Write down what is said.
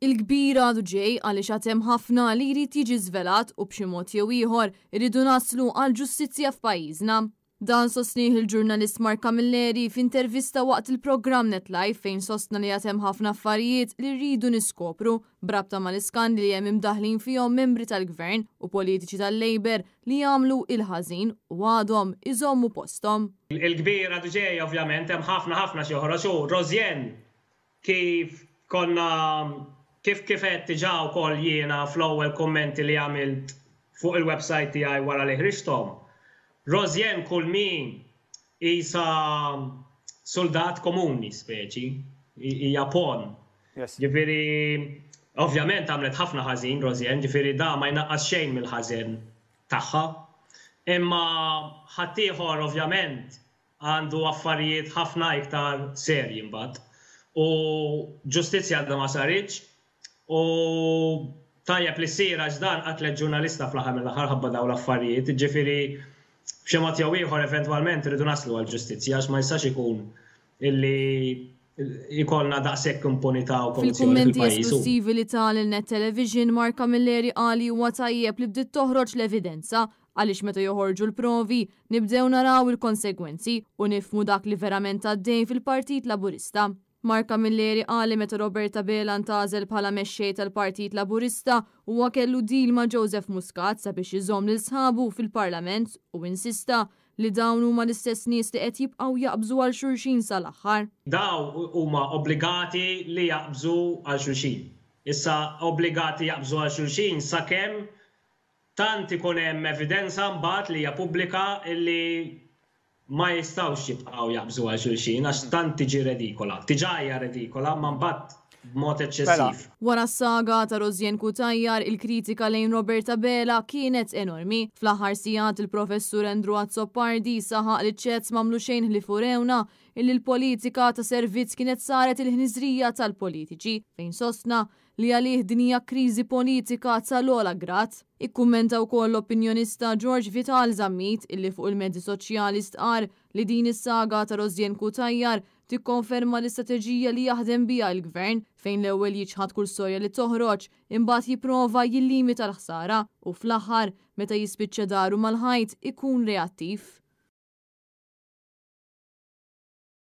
Il-kbira għadu ġej għaliex għatem ħafna li jrid jiġi żvelat u b'xi mod jew ieħor iridu naslu għal ġustizzja f'pajjiżna. Dan sosniħ il-ġurnalist Marka Milleri f'intervista waqt il-programm NetLife fejn sostna li għatem ħafna affarijiet li rridu niskopru brabta mal-iskandi li hemm imdaħlin fihom membri tal-gvern u politiċi tal-Labor li jagħmlu il ħazin u għadhom iżommu postom. il kbira għadu ġej ovvjament hemm ħafna ħafna xi oħra xhur, Rozjen kif konna kif kif qed tiġa wkoll jiena fl-ewwel kommenti li għamilt fuq il-website tiegħi wara li ħriġtom. Rozjen kull min isa soldat komuni speċi, hija pon. Ġifieri ovvjament għamlet ħafna ħażin Rozjen, ġifieri da ma jnaqqas xejn mill-ħażin tagħha. Imma ħaddieħor ovvjament għandu affarijiet ħafna iktar serji mbagħad. U ġustizzja għadha ma saritx, U tajja plissira ġdan għatlet ġurnalista fl-ħar mill-ħar ħabba daw l-affarijiet, ġifiri bċemot jew ieħor eventwalment rridu naslu għal-ġustizzja għax ma jistax ikun illi ikolna daqsek komponita u Fil-kommenti esklusivi li tal il-net television Marka Milleri għali huwa tajjeb li bdiet toħroġ l-evidenza għaliex meta joħorġu l-provi nibdew naraw il-konsegwenzi u nifmu dak li verament għaddej fil-Partit Laburista. Marka Milleri għali meta Roberta Belan tażel bħala mexxej tal-Partit Laburista huwa kellu dil ma' Joseph Muscat sabiex iżomm lil sħabu fil-Parlament u insista li dawn huma l-istess nies li qed jibqgħu jaqbżu għal xulxin sal-aħħar. Daw huma obbligati li jaqbżu għal xulxin. Issa obbligati jaqbżu għal xulxin sakemm tant ikun hemm evidenza mbagħad li hija pubblika li ma jistawx jibqaw jabżu għal xulxin, għax mm-hmm. tant tiġi redikola. Tiġajja redikola, ma bat b'mod mela. eċċessiv. Wara s-saga ta' Rozjen Kutajjar, il-kritika lejn Roberta Bela kienet enormi. Fl-aħħar sigħat il-professur Andrew Azzopardi saħaq li ċezz mamlu xejn li furewna illi l-politika ta' servizz kienet saret il ħnizrija tal-politiċi fejn sostna li għalih dinija kriżi politika tal-ola grat. Ikkummenta wkoll l-opinjonista George Vital Zammit illi fuq il medi soċjali stqar li din is-saga ta' Rozjen Kutajjar tikkonferma l-istrateġija li jaħdem bija l-gvern fejn l-ewwel jiġħad kull soja li toħroġ imbagħad jipprova jillimita l-ħsara u fl-aħħar meta jispiċċa daru mal-ħajt ikun reattiv.